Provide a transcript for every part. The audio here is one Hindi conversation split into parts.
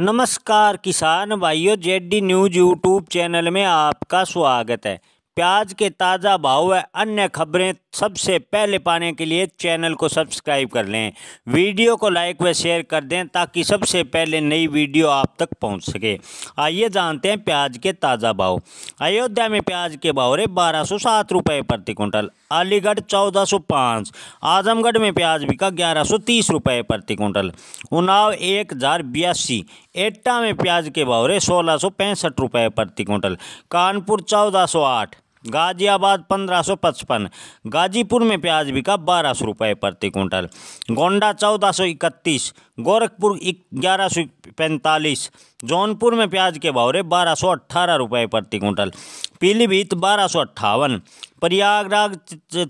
नमस्कार किसान भाइयों जेडी न्यूज यूट्यूब चैनल में आपका स्वागत है प्याज के ताज़ा भाव व अन्य खबरें सबसे पहले पाने के लिए चैनल को सब्सक्राइब कर लें वीडियो को लाइक व शेयर कर दें ताकि सबसे पहले नई वीडियो आप तक पहुंच सके आइए जानते हैं प्याज के ताज़ा भाव अयोध्या में प्याज के भाव रहे बारह सौ सात रुपये प्रति कुंटल अलीगढ़ चौदह सौ पाँच आजमगढ़ में प्याज बिका ग्यारह सौ तीस रुपये प्रति कुंटल उन्नाव एक हज़ार बयासी एटा में प्याज के भाव रहे सोलह सौ पैंसठ रुपये प्रति कुंटल कानपुर चौदह सौ आठ गाजियाबाद पंद्रह सौ पचपन गाजीपुर में प्याज बिका बारह सौ रुपये प्रति कुंटल गोंडा चौदह सौ इकतीस गोरखपुर ग्यारह सौ पैंतालीस जौनपुर में प्याज के भावरे बारह सौ अट्ठारह रुपये प्रति कुंटल पीलीभीत बारह सौ अट्ठावन प्रयागराज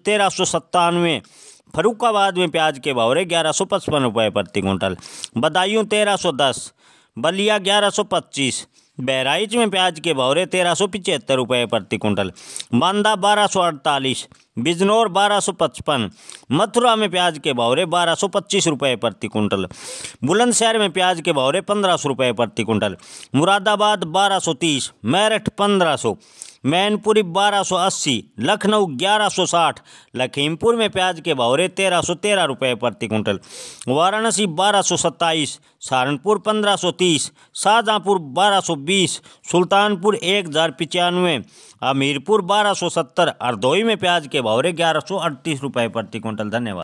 तेरह सौ सत्तानवे फरुखाबाद में प्याज के भावरे ग्यारह सौ पचपन रुपये प्रति कुंटल बदायूँ तेरह सौ दस बलिया ग्यारह सौ पच्चीस बहराइच में प्याज के भाव तेरह सौ पिचहत्तर रुपये प्रति कुंटल बांदा बारह सौ अड़तालीस बिजनौर बारह सौ पचपन मथुरा में प्याज के भाव बारह सौ पच्चीस रुपये प्रति कुंटल बुलंदशहर में प्याज के भौरे पंद्रह सौ रुपये प्रति कुंटल मुरादाबाद बारह सौ तीस मेरठ पंद्रह सौ मैनपुरी 1280 लखनऊ 1160 लखीमपुर में प्याज के भावरे तेरह सौ तेरह रुपये प्रति कुंटल वाराणसी बारह सौ सत्ताईस सहारनपुर पंद्रह सौ तीस शाहजहाँपुर बारह सौ बीस सुल्तानपुर एक हज़ार पचानवे हमीरपुर बारह सौ सत्तर हरदोई में प्याज के भावरे ग्यारह सौ अड़तीस रुपये प्रति कुंटल धन्यवाद